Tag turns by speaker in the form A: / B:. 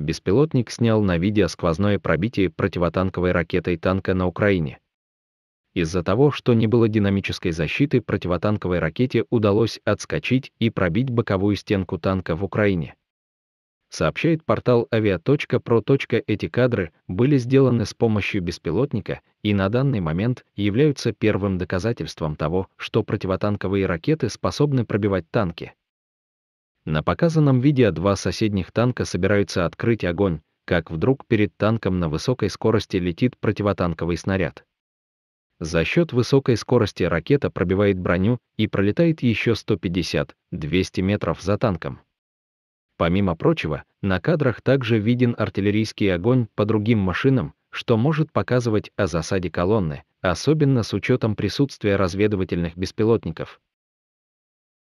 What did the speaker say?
A: беспилотник снял на видео сквозное пробитие противотанковой ракетой танка на Украине. Из-за того, что не было динамической защиты, противотанковой ракете удалось отскочить и пробить боковую стенку танка в Украине. Сообщает портал avia.pro. Эти кадры были сделаны с помощью беспилотника и на данный момент являются первым доказательством того, что противотанковые ракеты способны пробивать танки – на показанном видео два соседних танка собираются открыть огонь, как вдруг перед танком на высокой скорости летит противотанковый снаряд. За счет высокой скорости ракета пробивает броню и пролетает еще 150-200 метров за танком. Помимо прочего, на кадрах также виден артиллерийский огонь по другим машинам, что может показывать о засаде колонны, особенно с учетом присутствия разведывательных беспилотников.